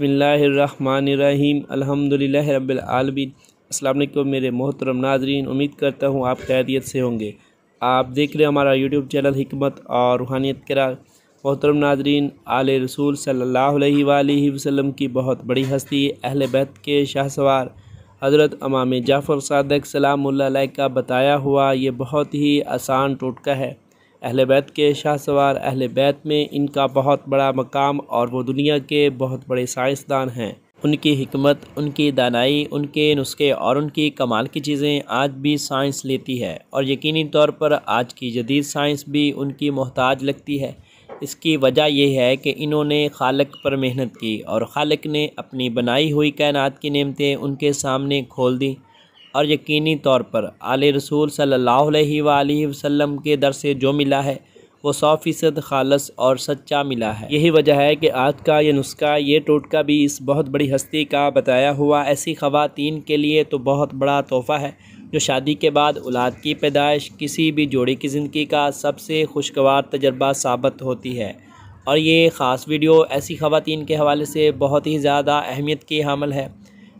बसमीम अलहमदिल्ला रबालमीन अल्लाम मेरे मोहतरम नाजरीन उम्मीद करता हूँ आप कैदियत से होंगे आप देख रहे हैं हमारा यूट्यूब चैनल हमत और रूहानियत करा मोहतरम नाजरीन आल रसूल सल्ला वसम की बहुत बड़ी हस्ती अहल बैत के शाहसवार हज़रत अमाम जाफ़र सदक सलाम का बताया हुआ ये बहुत ही आसान टोटका है अहल बैत के शाह सवार अहल बैत में इनका बहुत बड़ा मकाम और वो दुनिया के बहुत बड़े साइंसदान हैं उनकी हमत उनकी दानाई उनके नुस्खे और उनकी कमाल की चीज़ें आज भी साइंस लेती है और यकीनी तौर पर आज की जदीद साइंस भी उनकी मोहताज लगती है इसकी वजह यह है कि इन्होंने खालक पर मेहनत की और खालक ने अपनी बनाई हुई कायनात की नेमतें उनके सामने खोल दी और यकीनी तौर पर आल रसूल सल्लल्लाहु अलैहि वसल्लम के दर से जो मिला है वो सौ फ़ीसद खालस और सच्चा मिला है यही वजह है कि आज का ये नुस्खा ये टोटका भी इस बहुत बड़ी हस्ती का बताया हुआ ऐसी ख़वातीन के लिए तो बहुत बड़ा तोहफ़ा है जो शादी के बाद औलाद की पैदाइश किसी भी जोड़ी की ज़िंदगी का सबसे खुशगवार तजर्बा साबित होती है और ये ख़ास वीडियो ऐसी ख़वातीन के हवाले से बहुत ही ज़्यादा अहमियत की हमल है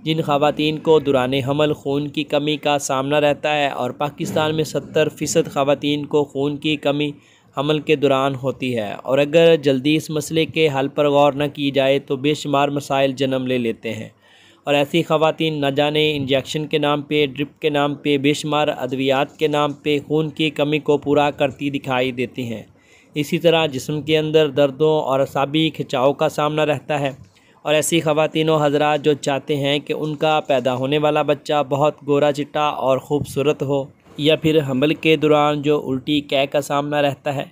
जिन खातन को दुरान हमल खून की कमी का सामना रहता है और पाकिस्तान में सत्तर फ़ीसद खातन को खून की कमी हमल के दौरान होती है और अगर जल्दी इस मसले के हल पर गौर न की जाए तो बेशुमार मसाइल जन्म ले लेते हैं और ऐसी खातन न जाने इंजेक्शन के नाम पे ड्रिप के नाम पे बेशुमार अद्वियात के नाम पे खून की कमी को पूरा करती दिखाई देती हैं इसी तरह जिसम के अंदर दर्दों और असाबी खिंचाव का सामना रहता है और ऐसी ख़वान हजरा हजरात जो चाहते हैं कि उनका पैदा होने वाला बच्चा बहुत गोरा चिट्टा और ख़ूबसूरत हो या फिर हमल के दौरान जो उल्टी कै का सामना रहता है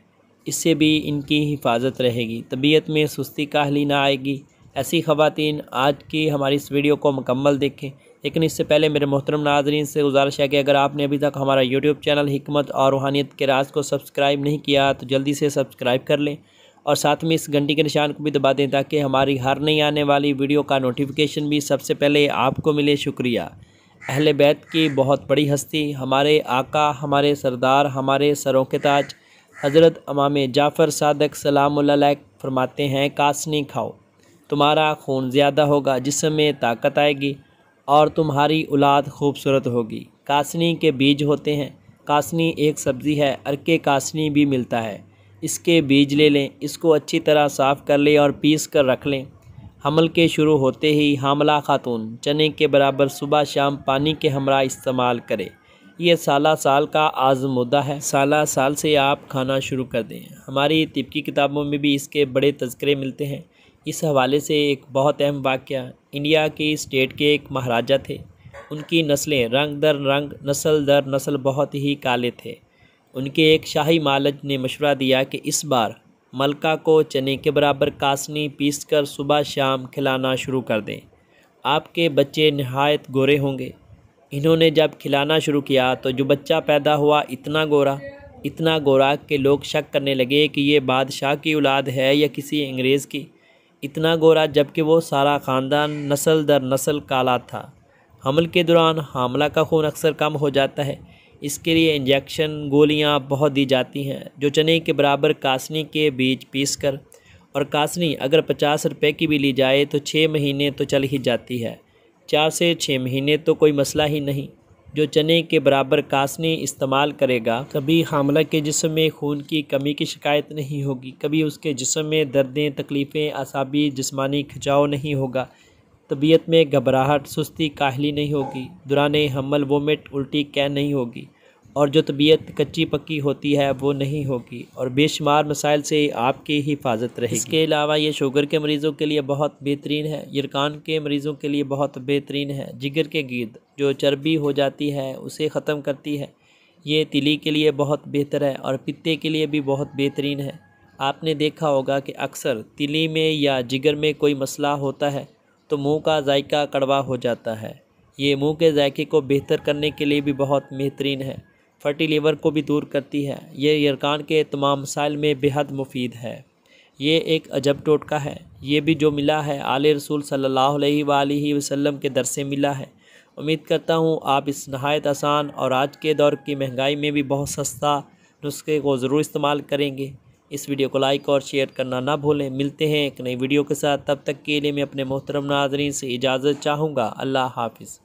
इससे भी इनकी हिफाजत रहेगी तबीयत में सुस्ती काहली ना आएगी ऐसी खातन आज की हमारी इस वीडियो को मुकम्मल देखें लेकिन इससे पहले मेरे मोहतरम नाजरीन से गुजारिश है कि अगर आपने अभी तक हमारा यूट्यूब चैनल हमत और रूहानियत के राज को सब्सक्राइब नहीं किया तो जल्दी से सब्सक्राइब कर लें और साथ में इस घंटी के निशान को भी दबा दें ताकि हमारी हर नई आने वाली वीडियो का नोटिफिकेशन भी सबसे पहले आपको मिले शुक्रिया अहल बैत की बहुत बड़ी हस्ती हमारे आका हमारे सरदार हमारे सरों के ताज हज़रत अमाम जाफ़र सदक सलाम फरमाते हैं कासनी खाओ तुम्हारा खून ज़्यादा होगा जिसम में ताकत आएगी और तुम्हारी औलाद खूबसूरत होगी कासनी के बीज होते हैं कासनी एक सब्ज़ी है अरके कासनी भी मिलता है इसके बीज ले लें इसको अच्छी तरह साफ़ कर लें और पीस कर रख लें हमल के शुरू होते ही हामला खातून चने के बराबर सुबह शाम पानी के हमरा इस्तेमाल करें यह साला साल का आज़म मुद्दा है साला साल से आप खाना शुरू कर दें हमारी तिबकी किताबों में भी इसके बड़े तस्करे मिलते हैं इस हवाले से एक बहुत अहम वाक़ इंडिया के स्टेट के एक महाराजा थे उनकी नस्लें रंग दर रंग नस्ल दर नस्ल बहुत ही काले थे उनके एक शाही मालज ने मशवरा दिया कि इस बार मलका को चने के बराबर कासनी पीस कर सुबह शाम खिलाना शुरू कर दें आपके बच्चे नहायत गोरे होंगे इन्होंने जब खिलाना शुरू किया तो जो बच्चा पैदा हुआ इतना गोरा इतना गोरा कि लोग शक करने लगे कि ये बादशाह की औलाद है या किसी अंग्रेज़ की इतना गोरा जबकि वो सारा ख़ानदान नस्ल दर नस्ल काला था हमल के दौरान हामला का खून अक्सर कम हो जाता है इसके लिए इंजेक्शन गोलियां बहुत दी जाती हैं जो चने के बराबर कासनी के बीज पीस कर और कासनी अगर पचास रुपए की भी ली जाए तो छः महीने तो चल ही जाती है चार से छः महीने तो कोई मसला ही नहीं जो चने के बराबर कासनी इस्तेमाल करेगा कभी हामला के जिसम में खून की कमी की शिकायत नहीं होगी कभी उसके जिसम में दर्दें तकलीफ़ें असाबी जिसमानी खिंचाव नहीं होगा तबीयत में घबराहट सुस्ती काहली नहीं होगी दुरान हमल वोमिट उल्टी कैन नहीं होगी और जो तबीयत कच्ची पक्की होती है वो नहीं होगी और बेशुमार मसाइल से आपकी हिफाजत रहेगी इसके अलावा ये शुगर के मरीज़ों के लिए बहुत बेहतरीन है यरकान के मरीज़ों के लिए बहुत बेहतरीन है जिगर के गिरद जो चर्बी हो जाती है उसे ख़त्म करती है ये तिली के लिए बहुत बेहतर है और पित्ते के लिए भी बहुत बेहतरीन है आपने देखा होगा कि अक्सर तिली में या जिगर में कोई मसला होता है तो मुंह का जायका कड़वा हो जाता है ये मुंह के जायके को बेहतर करने के लिए भी बहुत बेहतरीन है फटी लीवर को भी दूर करती है ये यरकान के तमाम मसाइल में बेहद मुफीद है ये एक अजब टोटका है ये भी जो मिला है आले रसूल सल्लल्लाहु अलैहि वसल्लम के दर से मिला है उम्मीद करता हूँ आप इस नहायत आसान और आज के दौर की महंगाई में भी बहुत सस्ता नुस्खे को ज़रूर इस्तेमाल करेंगे इस वीडियो को लाइक और शेयर करना ना भूलें मिलते हैं एक नई वीडियो के साथ तब तक के लिए मैं अपने मोहतरम नाजरीन से इजाज़त चाहूँगा अल्लाह हाफिज़